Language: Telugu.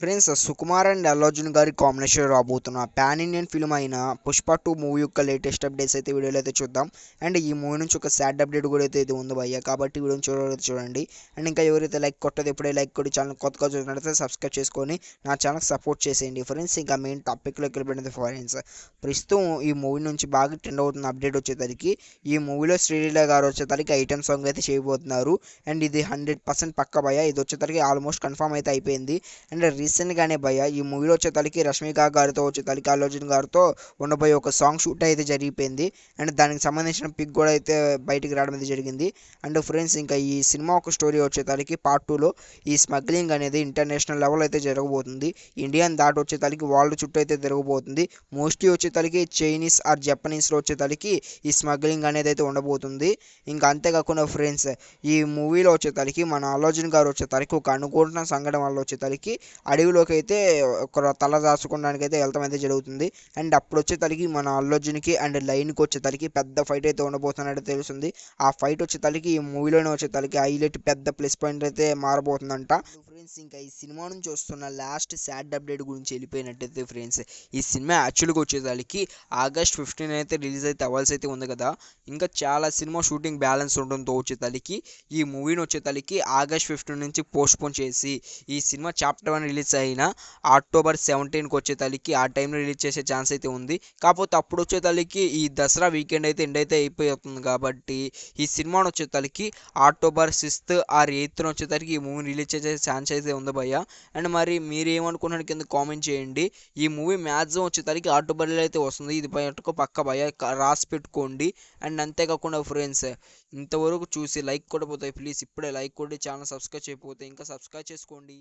ఫ్రెండ్స్ సుకుమార్ అండ్ అల్లర్జున్ గారి కాంబినేషన్ రాబోతున్న ప్యాన్ ఇండియన్ ఫిల్మ్ అయిన పుష్ప టూ మూవీ యొక్క లేటెస్ట్ అప్డేట్స్ అయితే వీడియోలో అయితే చూద్దాం అండ్ ఈ మూవీ నుంచి ఒక సాడ్ అప్డేట్ కూడా అయితే ఇది ఉంది భయ్య కాబట్టి వీడియోని చూడాలి చూడండి అండ్ ఇంకా ఎవరైతే లైక్ కొట్టదు ఎప్పుడే లైక్ కొట్టి ఛానల్ కొత్తగా చూసినట్లయితే సబ్స్క్రైబ్ చేసుకొని నా ఛానల్ సపోర్ట్ చేసేయండి ఫ్రెండ్స్ ఇంకా మెయిన్ టాపిక్లోకి వెళ్ళిపోయింది ఫ్రెండ్స్ ప్రస్తుతం ఈ మూవీ నుంచి బాగా ట్రెండ్ అవుతున్న అప్డేట్ వచ్చేసరికి ఈ మూవీలో శ్రీలీల గారు వచ్చేసరికి ఐటమ్ సాంగ్ అయితే చేయబోతున్నారు అండ్ ఇది హండ్రెడ్ పర్సెంట్ పక్క భయ్య ఇది వచ్చేసరికి ఆల్మోస్ట్ కన్ఫామ్ అయితే అయిపోయింది అండ్ రీసెంట్గానే భయ్య ఈ మూవీలో వచ్చేతలకి రష్మిక గారితో వచ్చే తలకి ఆలోచన గారితో ఉండబోయే ఒక సాంగ్ షూట్ అయితే జరిగిపోయింది అండ్ దానికి సంబంధించిన పిక్ కూడా అయితే బయటికి రావడం అయితే జరిగింది అండ్ ఫ్రెండ్స్ ఇంకా ఈ సినిమా ఒక స్టోరీ వచ్చేతలకి పార్ట్ టూలో ఈ స్మగ్లింగ్ అనేది ఇంటర్నేషనల్ లెవెల్ అయితే జరగబోతుంది ఇండియన్ దాటి వచ్చేతలకి వరల్డ్ చుట్టూ అయితే జరగబోతుంది మోస్ట్లీ వచ్చేతలకి చైనీస్ ఆర్ జపనీస్లో వచ్చేతలకి ఈ స్మగ్లింగ్ అనేది అయితే ఉండబోతుంది ఇంకా అంతేకాకుండా ఫ్రెండ్స్ ఈ మూవీలో వచ్చేతలకి మన ఆలోచన గారు గారు వచ్చేతలకి ఒక అనుకుంటున్న సంఘటన వల్ల వచ్చేతలకి అడవిలోకి అయితే ఒక తల దాచుకోవడానికి అయితే వెళ్తాం అయితే జరుగుతుంది అండ్ అప్పుడు తలకి మన అల్లర్జున్కి అండ్ లైన్కి తలకి పెద్ద ఫైట్ అయితే ఉండబోతున్నట్టు తెలుస్తుంది ఆ ఫైట్ తలకి ఈ మూవీలోనే తలకి హైలైట్ పెద్ద ప్లస్ పాయింట్ అయితే మారబోతుందంట ఫ్రెండ్స్ ఇంకా ఈ సినిమా నుంచి వస్తున్న లాస్ట్ శాడ్ అప్డేట్ గురించి వెళ్ళిపోయినట్టయితే ఫ్రెండ్స్ ఈ సినిమా యాక్చువల్గా వచ్చేసరికి ఆగస్ట్ ఫిఫ్టీన్ అయితే రిలీజ్ అయితే అవ్వాల్సి అయితే ఉంది కదా ఇంకా చాలా సినిమా షూటింగ్ బ్యాలెన్స్ ఉండడంతో తలకి ఈ మూవీని తలకి ఆగస్ట్ ఫిఫ్టీన్ నుంచి పోస్ట్పోన్ చేసి ఈ cinema chapter one release release అయినా అక్టోబర్ సెవెంటీన్కి వచ్చే తల్లికి ఆ టైంలో రిలీజ్ చేసే ఛాన్స్ అయితే ఉంది కాకపోతే అప్పుడు వచ్చే తల్లికి ఈ దసరా వీకెండ్ అయితే ఎండ్ అయితే అయిపోతుంది కాబట్టి ఈ సినిమాను వచ్చే తల్లికి అక్టోబర్ సిక్స్త్ ఆర్ ఎయిత్న వచ్చే తల్లికి ఈ మూవీని రిలీజ్ చేసే ఛాన్స్ అయితే ఉంది భయ్య అండ్ మరి మీరు ఏమనుకున్నాను కింద కామెంట్ చేయండి ఈ మూవీ మ్యాక్సిమం వచ్చే తల్లికి అక్టోబర్లో అయితే వస్తుంది ఇది పట్టుకో పక్క భయ రాసి పెట్టుకోండి అండ్ అంతేకాకుండా ఫ్రెండ్స్ ఇంతవరకు చూసి లైక్ కూడా పోతాయి ప్లీజ్ ఇప్పుడే లైక్ కొట్టి ఛానల్ సబ్స్క్రైబ్ చేయకపోతే ఇంకా సబ్స్క్రైబ్ చేసుకోండి